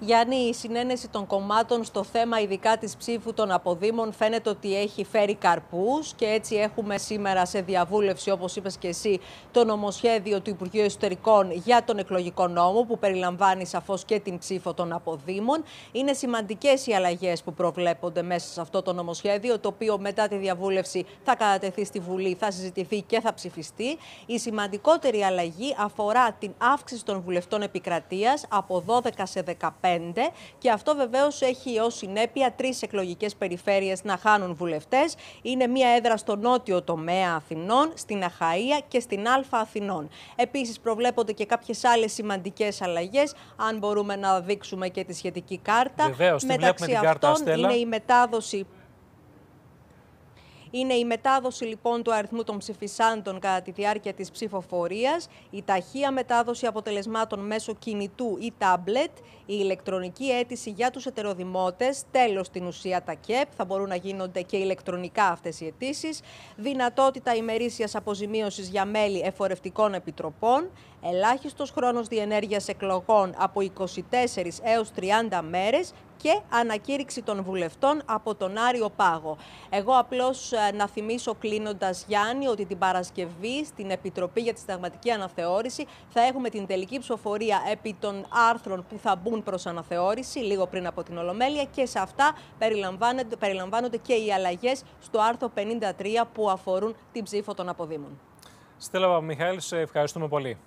Γιάννη, η συνένεση των κομμάτων στο θέμα ειδικά της ψήφου των αποδήμων φαίνεται ότι έχει φέρει καρπούς και έτσι έχουμε σήμερα σε διαβούλευση, όπως είπες και εσύ, το νομοσχέδιο του Υπουργείου Εσωτερικών για τον εκλογικό νόμο που περιλαμβάνει σαφώς και την ψήφο των αποδήμων. Είναι σημαντικές οι αλλαγές που προβλέπονται μέσα σε αυτό το νομοσχέδιο, το οποίο μετά τη διαβούλευση θα κατατεθεί στη Βουλή, θα συζητηθεί και θα ψηφιστεί. Η σημαντικότερη αλλαγή αφορά την αύξηση των βουλευτών επικρατείας από 12 σε 15 και αυτό βεβαίως έχει ως συνέπεια τρεις εκλογικές περιφέρειες να χάνουν βουλευτές. Είναι μία έδρα στο νότιο τομέα Αθηνών, στην Αχαία και στην Α Αθηνών. Επίσης, προβλέπονται και κάποιες άλλες σημαντικές αλλαγές. Αν μπορούμε να δείξουμε και τη σχετική κάρτα. Βεβαίως, Μεταξύ αυτών κάρτα, είναι η μετάδοση είναι η μετάδοση λοιπόν του αριθμού των ψηφισάντων κατά τη διάρκεια της ψηφοφορίας, η ταχεία μετάδοση αποτελεσμάτων μέσω κινητού ή τάμπλετ, η ηλεκτρονική αίτηση για τους ετεροδημότες, τέλος στην ουσία τα ΚΕΠ, θα μπορούν να γίνονται και ηλεκτρονικά αυτές οι αιτήσεις, δυνατότητα ημερήσιας αποζημίωσης για μέλη εφορευτικών επιτροπών, ελάχιστος χρόνος διενέργειας εκλογών από 24 έως 30 μέρες και ανακήρυξη των βουλευτών από τον Άριο Πάγο. Εγώ απλώς ε, να θυμίσω κλείνοντας Γιάννη ότι την Παρασκευή στην Επιτροπή για τη Σταγματική Αναθεώρηση θα έχουμε την τελική ψηφοφορία επί των άρθρων που θα μπουν προς αναθεώρηση λίγο πριν από την Ολομέλεια και σε αυτά περιλαμβάνονται, περιλαμβάνονται και οι αλλαγές στο άρθρο 53 που αφορούν την ψήφο των αποδήμων. Στέλαβα Μιχαήλ, σε ευχαριστούμε πολύ.